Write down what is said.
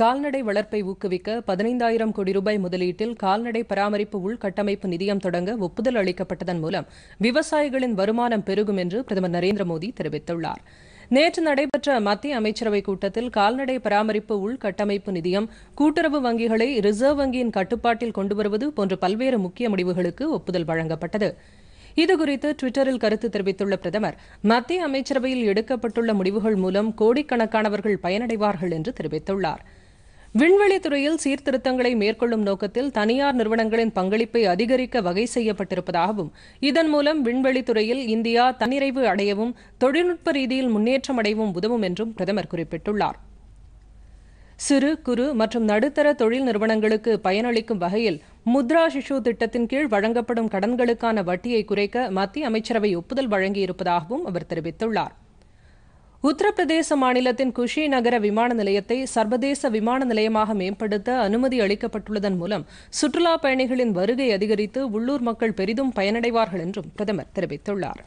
கால்நடை வளர்ப்பை ஊக்குவிக்க பதினைந்தாயிரம் கோடி ரூபாய் முதலீட்டில் கால்நடை பராமரிப்பு உள்கட்டமைப்பு நிதியம் தொடங்க ஒப்புதல் அளிக்கப்பட்டதன் மூலம் விவசாயிகளின் வருமானம் பெருகும் என்று பிரதமர் நரேந்திர மோடி தெரிவித்துள்ளார் நேற்று நடைபெற்ற மத்திய அமைச்சரவைக் கூட்டத்தில் கால்நடை பராமரிப்பு உள்கட்டமைப்பு நிதியம் கூட்டுறவு வங்கிகளை ரிசர்வ் வங்கியின் கட்டுப்பாட்டில் கொண்டுவருவது போன்ற பல்வேறு முக்கிய முடிவுகளுக்கு ஒப்புதல் வழங்கப்பட்டது இதுகுறித்து டுவிட்டரில் கருத்து தெரிவித்துள்ள பிரதமர் மத்திய அமைச்சரவையில் எடுக்கப்பட்டுள்ள முடிவுகள் மூலம் கோடிக்கணக்கானவர்கள் பயனடைவார்கள் என்று தெரிவித்துள்ளாா் விண்வெளித்துறையில் சீர்திருத்தங்களை மேற்கொள்ளும் நோக்கத்தில் தனியார் நிறுவனங்களின் பங்களிப்பை அதிகரிக்க வகை செய்யப்பட்டிருப்பதாகவும் இதன் மூலம் விண்வெளித்துறையில் இந்தியா தன்னிறைவு அடையவும் தொழில்நுட்ப ரீதியில் முன்னேற்றம் அடையவும் உதவும் என்றும் பிரதமர் குறிப்பிட்டுள்ளார் சிறு குறு மற்றும் நடுத்தர தொழில் நிறுவனங்களுக்கு பயனளிக்கும் வகையில் முத்ரா சிஷு திட்டத்தின் கீழ் வழங்கப்படும் கடன்களுக்கான வட்டியை குறைக்க மத்திய அமைச்சரவை ஒப்புதல் வழங்கியிருப்பதாகவும் அவர் தெரிவித்துள்ளார் உத்தரப்பிரதேச மாநிலத்தின் குஷி நகர விமான நிலையத்தை சர்வதேச விமான நிலையமாக மேம்படுத்த அனுமதி அளிக்கப்பட்டுள்ளதன் மூலம் சுற்றுலா பயணிகளின் வருகை அதிகரித்து உள்ளூர் மக்கள் பெரிதும் பயனடைவார்கள் என்றும் பிரதமர் தெரிவித்துள்ளாா்